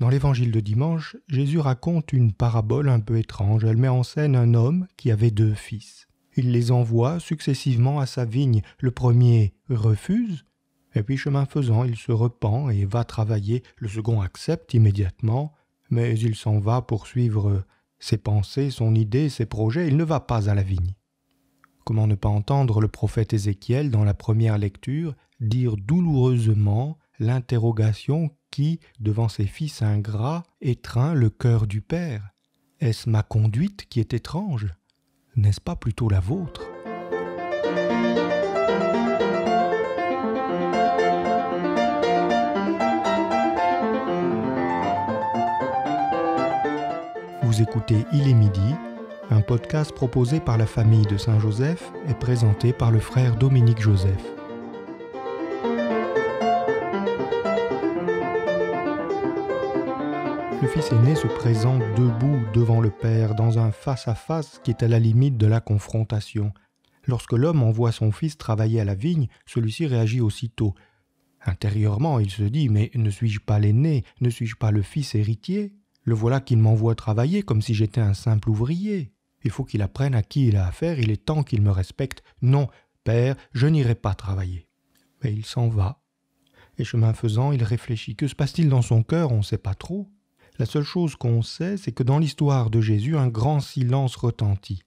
Dans l'évangile de dimanche, Jésus raconte une parabole un peu étrange. Elle met en scène un homme qui avait deux fils. Il les envoie successivement à sa vigne. Le premier refuse, et puis chemin faisant, il se repent et va travailler. Le second accepte immédiatement, mais il s'en va poursuivre ses pensées, son idée, ses projets. Il ne va pas à la vigne. Comment ne pas entendre le prophète Ézéchiel dans la première lecture dire douloureusement l'interrogation qui, devant ses fils ingrats, étreint le cœur du Père Est-ce ma conduite qui est étrange N'est-ce pas plutôt la vôtre Vous écoutez Il est midi, un podcast proposé par la famille de Saint-Joseph et présenté par le frère Dominique Joseph. Le fils aîné se présente debout devant le père dans un face-à-face qui est à la limite de la confrontation. Lorsque l'homme envoie son fils travailler à la vigne, celui-ci réagit aussitôt. Intérieurement, il se dit Mais ne suis-je pas l'aîné Ne suis-je pas le fils héritier Le voilà qu'il m'envoie travailler comme si j'étais un simple ouvrier. Il faut qu'il apprenne à qui il a affaire, il est temps qu'il me respecte. Non, père, je n'irai pas travailler. Mais il s'en va. Et chemin faisant, il réfléchit. Que se passe-t-il dans son cœur On ne sait pas trop. La seule chose qu'on sait, c'est que dans l'histoire de Jésus, un grand silence retentit.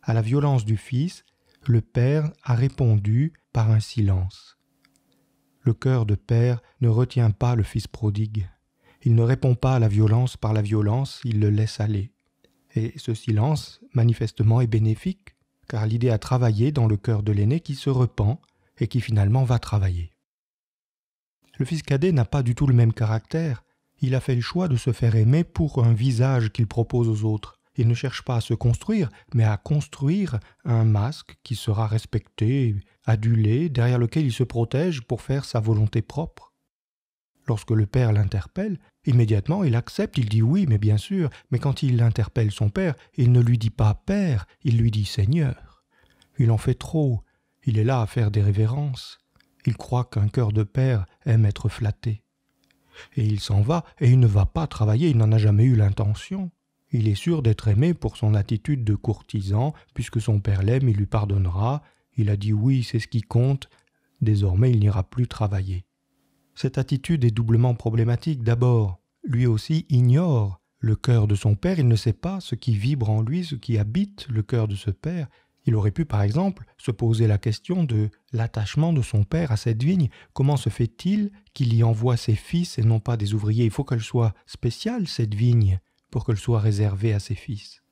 À la violence du Fils, le Père a répondu par un silence. Le cœur de Père ne retient pas le Fils prodigue. Il ne répond pas à la violence par la violence, il le laisse aller. Et ce silence, manifestement, est bénéfique, car l'idée a travaillé dans le cœur de l'aîné qui se repent et qui finalement va travailler. Le fils cadet n'a pas du tout le même caractère, il a fait le choix de se faire aimer pour un visage qu'il propose aux autres. Il ne cherche pas à se construire, mais à construire un masque qui sera respecté, adulé, derrière lequel il se protège pour faire sa volonté propre. Lorsque le père l'interpelle, immédiatement il accepte, il dit oui, mais bien sûr, mais quand il interpelle son père, il ne lui dit pas père, il lui dit Seigneur. Il en fait trop, il est là à faire des révérences. Il croit qu'un cœur de père aime être flatté. Et il s'en va, et il ne va pas travailler, il n'en a jamais eu l'intention. Il est sûr d'être aimé pour son attitude de courtisan, puisque son père l'aime, il lui pardonnera, il a dit oui, c'est ce qui compte, désormais il n'ira plus travailler. Cette attitude est doublement problématique. D'abord, lui aussi ignore le cœur de son père, il ne sait pas ce qui vibre en lui, ce qui habite le cœur de ce père, il aurait pu, par exemple, se poser la question de l'attachement de son père à cette vigne. Comment se fait-il qu'il y envoie ses fils et non pas des ouvriers Il faut qu'elle soit spéciale, cette vigne, pour qu'elle soit réservée à ses fils.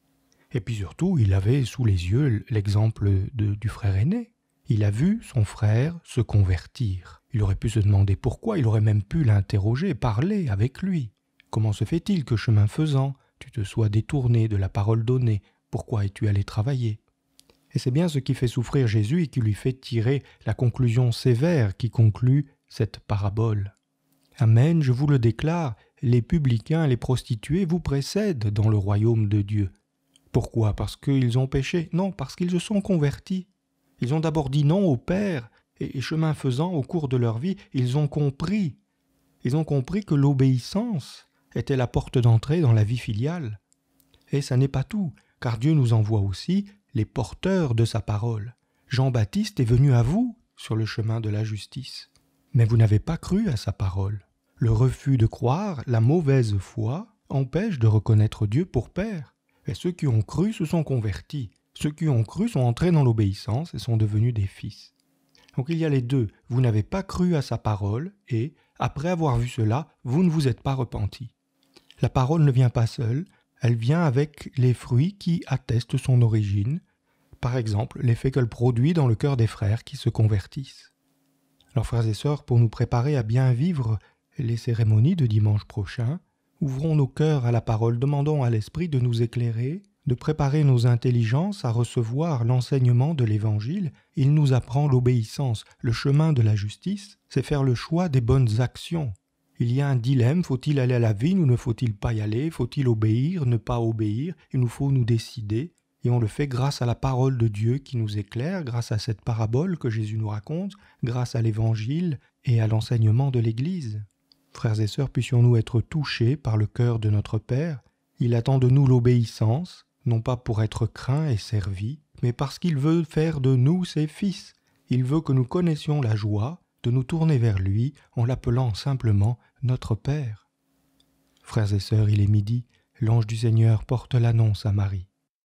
Et puis surtout, il avait sous les yeux l'exemple du frère aîné. Il a vu son frère se convertir. Il aurait pu se demander pourquoi, il aurait même pu l'interroger, parler avec lui. Comment se fait-il que chemin faisant, tu te sois détourné de la parole donnée Pourquoi es-tu allé travailler et c'est bien ce qui fait souffrir Jésus et qui lui fait tirer la conclusion sévère qui conclut cette parabole. Amen, je vous le déclare, les publicains, les prostituées vous précèdent dans le royaume de Dieu. Pourquoi Parce qu'ils ont péché Non, parce qu'ils se sont convertis. Ils ont d'abord dit non au Père, et chemin faisant, au cours de leur vie, ils ont compris. Ils ont compris que l'obéissance était la porte d'entrée dans la vie filiale. Et ça n'est pas tout car Dieu nous envoie aussi les porteurs de sa parole. Jean-Baptiste est venu à vous sur le chemin de la justice, mais vous n'avez pas cru à sa parole. Le refus de croire, la mauvaise foi, empêche de reconnaître Dieu pour Père. Et ceux qui ont cru se sont convertis, ceux qui ont cru sont entrés dans l'obéissance et sont devenus des fils. Donc il y a les deux, vous n'avez pas cru à sa parole, et, après avoir vu cela, vous ne vous êtes pas repenti. La parole ne vient pas seule, elle vient avec les fruits qui attestent son origine, par exemple l'effet qu'elle produit dans le cœur des frères qui se convertissent. Alors frères et sœurs, pour nous préparer à bien vivre les cérémonies de dimanche prochain, ouvrons nos cœurs à la parole, demandons à l'Esprit de nous éclairer, de préparer nos intelligences à recevoir l'enseignement de l'Évangile. Il nous apprend l'obéissance, le chemin de la justice, c'est faire le choix des bonnes actions, il y a un dilemme, faut-il aller à la vigne ou ne faut-il pas y aller Faut-il obéir, ne pas obéir Il nous faut nous décider, et on le fait grâce à la parole de Dieu qui nous éclaire, grâce à cette parabole que Jésus nous raconte, grâce à l'Évangile et à l'enseignement de l'Église. Frères et sœurs, puissions-nous être touchés par le cœur de notre Père Il attend de nous l'obéissance, non pas pour être craint et servi, mais parce qu'il veut faire de nous ses fils. Il veut que nous connaissions la joie, de nous tourner vers lui en l'appelant simplement notre Père. Frères et sœurs, il est midi, l'ange du Seigneur porte l'annonce à Marie.